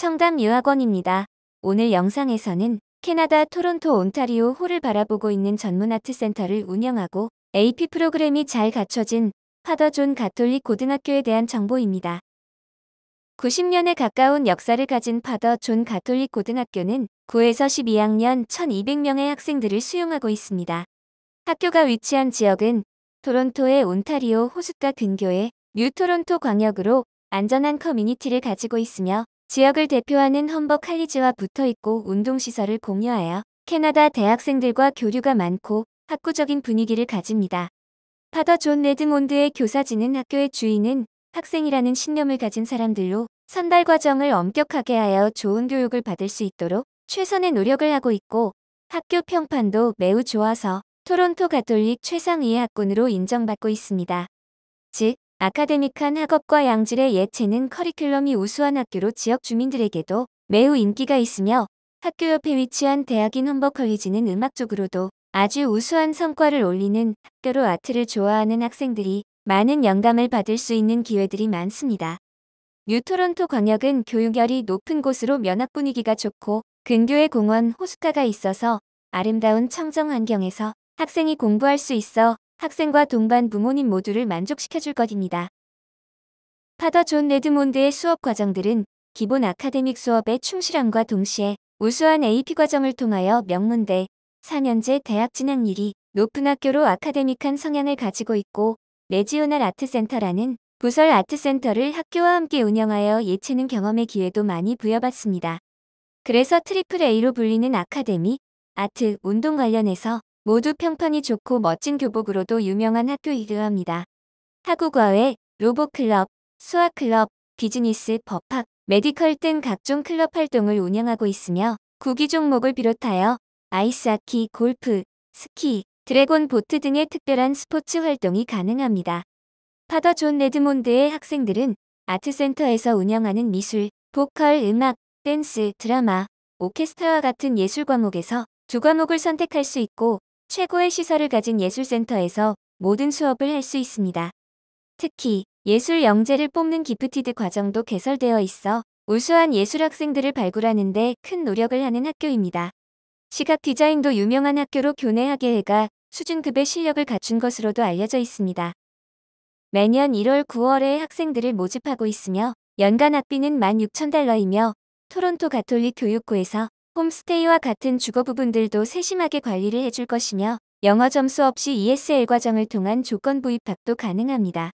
청담 유학원입니다. 오늘 영상에서는 캐나다 토론토 온타리오 호를 바라보고 있는 전문 아트 센터를 운영하고 AP 프로그램이 잘 갖춰진 파더존 가톨릭 고등학교에 대한 정보입니다. 90년에 가까운 역사를 가진 파더존 가톨릭 고등학교는 9에서 12학년 1200명의 학생들을 수용하고 있습니다. 학교가 위치한 지역은 토론토의 온타리오 호숫가 근교의 뉴토론토 광역으로 안전한 커뮤니티를 가지고 있으며 지역을 대표하는 험버칼리지와 붙어있고 운동시설을 공유하여 캐나다 대학생들과 교류가 많고 학구적인 분위기를 가집니다. 파더 존 레드몬드의 교사진은 학교의 주인은 학생이라는 신념을 가진 사람들로 선발 과정을 엄격하게 하여 좋은 교육을 받을 수 있도록 최선의 노력을 하고 있고 학교 평판도 매우 좋아서 토론토 가톨릭 최상위의 학군으로 인정받고 있습니다. 즉, 아카데믹한 학업과 양질의 예체능 커리큘럼이 우수한 학교로 지역 주민들에게도 매우 인기가 있으며 학교 옆에 위치한 대학인 험버컬리지는 음악 쪽으로도 아주 우수한 성과를 올리는 학교로 아트를 좋아하는 학생들이 많은 영감을 받을 수 있는 기회들이 많습니다. 뉴토론토 광역은 교육열이 높은 곳으로 면학 분위기가 좋고 근교의 공원 호숫가가 있어서 아름다운 청정 환경에서 학생이 공부할 수 있어 학생과 동반 부모님 모두를 만족시켜줄 것입니다. 파더 존 레드몬드의 수업 과정들은 기본 아카데믹 수업의 충실함과 동시에 우수한 AP 과정을 통하여 명문대, 4년제 대학 진학률이 높은 학교로 아카데믹한 성향을 가지고 있고 레지오날 아트센터라는 부설 아트센터를 학교와 함께 운영하여 예체능 경험의 기회도 많이 부여받습니다. 그래서 트리플 A로 불리는 아카데미, 아트, 운동 관련해서 모두 평판이 좋고 멋진 교복으로도 유명한 학교이기도 합니다. 학우과외, 로봇클럽, 수학클럽, 비즈니스, 법학, 메디컬 등 각종 클럽 활동을 운영하고 있으며 구기 종목을 비롯하여 아이스하키, 골프, 스키, 드래곤 보트 등의 특별한 스포츠 활동이 가능합니다. 파더 존 레드몬드의 학생들은 아트센터에서 운영하는 미술, 보컬, 음악, 댄스, 드라마, 오케스트라와 같은 예술 과목에서 두 과목을 선택할 수 있고 최고의 시설을 가진 예술센터에서 모든 수업을 할 수 있습니다. 특히 예술 영재를 뽑는 기프티드 과정도 개설되어 있어 우수한 예술 학생들을 발굴하는 데 큰 노력을 하는 학교입니다. 시각 디자인도 유명한 학교로 교내 하예회가 수준급의 실력을 갖춘 것으로도 알려져 있습니다. 매년 1월 9월에 학생들을 모집하고 있으며 연간 학비는 16,000달러이며 토론토 가톨릭 교육고에서 홈스테이와 같은 주거 부분들도 세심하게 관리를 해줄 것이며 영어 점수 없이 ESL 과정을 통한 조건 부입학도 가능합니다.